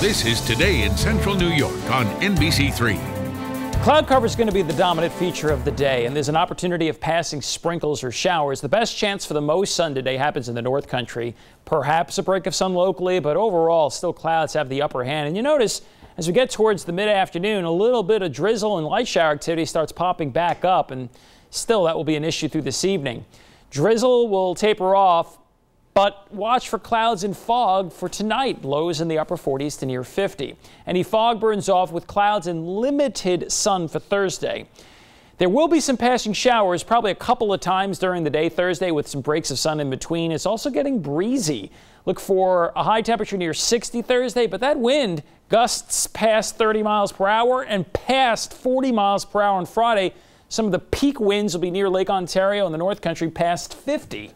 This is Today in Central New York on NBC3. Cloud cover is going to be the dominant feature of the day, and there's an opportunity of passing sprinkles or showers. The best chance for the most sun today happens in the north country. Perhaps a break of sun locally, but overall, still clouds have the upper hand. And you notice as we get towards the mid afternoon, a little bit of drizzle and light shower activity starts popping back up, and still that will be an issue through this evening. Drizzle will taper off, but watch for clouds and fog for tonight. Lows in the upper 40s to near 50. Any fog burns off with clouds and limited sun for Thursday. There will be some passing showers, probably a couple of times during the day Thursday with some breaks of sun in between. It's also getting breezy. Look for a high temperature near 60 Thursday, but that wind gusts past 30 miles per hour and past 40 miles per hour on Friday. Some of the peak winds will be near Lake Ontario and the North Country past 50.